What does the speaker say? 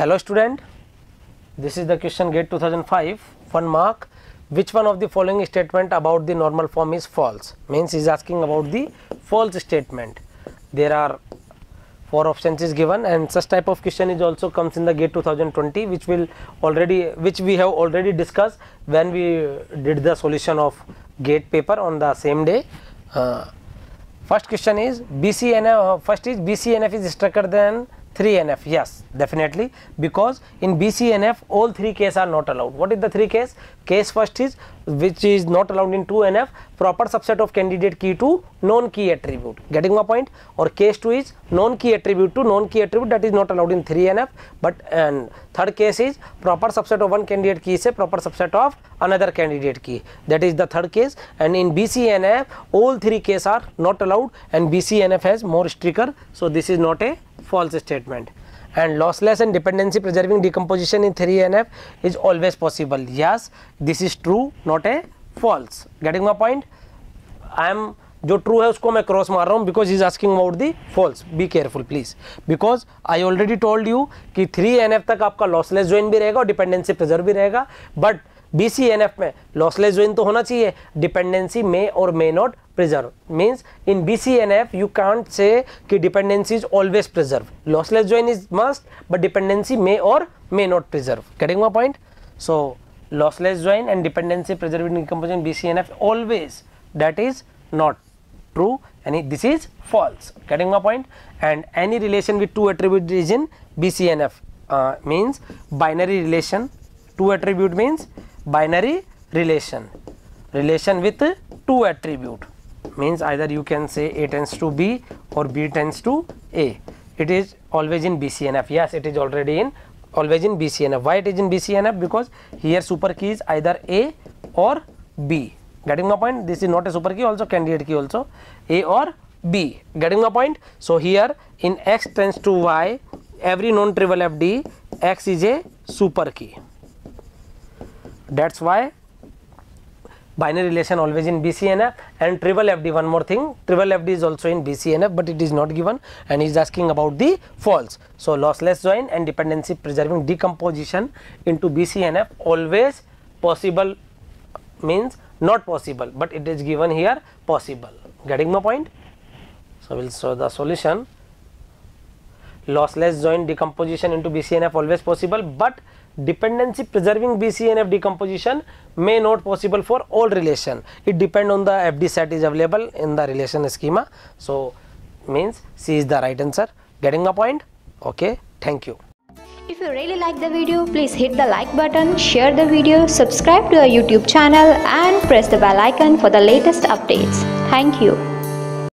hello student this is the question gate 2005 one mark which one of the following statement about the normal form is false means is asking about the false statement there are four options is given and such type of question is also comes in the gate 2020 which will already which we have already discussed when we did the solution of gate paper on the same day uh, first question is bcnf uh, first is bcnf is structured than 3NF, yes, definitely because in BCNF all three cases are not allowed. What is the three case? Case first is which is not allowed in 2NF proper subset of candidate key to non-key attribute getting my point or case 2 is non-key attribute to non-key attribute that is not allowed in 3NF but and third case is proper subset of one candidate key is a proper subset of another candidate key that is the third case and in BCNF all three cases are not allowed and BCNF has more stricter so this is not a false statement and lossless and dependency preserving decomposition in 3NF is always possible. Yes, this is true, not a false. Getting my point? I am जो true है उसको मैं cross मार रहा हूँ because is asking about the false be careful please because I already told you कि three N F तक आपका लॉसलेस ज्वाइन भी रहेगा और डिपेंडेंसी प्रिजर्व भी रहेगा but B C N F में लॉसलेस ज्वाइन तो होना चाहिए डिपेंडेंसी में और may not preserved means in BCNF you can't say ki dependency is always preserved lossless join is must but dependency may or may not preserve getting my point so lossless join and dependency preserved in decomposition BCNF always that is not true Any this is false getting my point and any relation with two attribute is in BCNF uh, means binary relation two attribute means binary relation relation with two attribute means either you can say A tends to B or B tends to A. It is always in BCNF. Yes, it is already in always in BCNF. Why it is in BCNF? Because here super key is either A or B. Getting my point? This is not a super key also candidate key also A or B. Getting my point? So here in X tends to Y every non-trivial FD X is a super key. That's why binary relation always in BCNF and triple FD one more thing triple FD is also in BCNF but it is not given and he is asking about the false. So, lossless join and dependency preserving decomposition into BCNF always possible means not possible but it is given here possible getting my point. So, we will show the solution lossless joint decomposition into BCNF always possible but dependency preserving BCNF decomposition may not possible for all relation it depend on the FD set is available in the relation schema so means C is the right answer getting a point okay thank you if you really like the video please hit the like button share the video subscribe to our youtube channel and press the bell icon for the latest updates thank you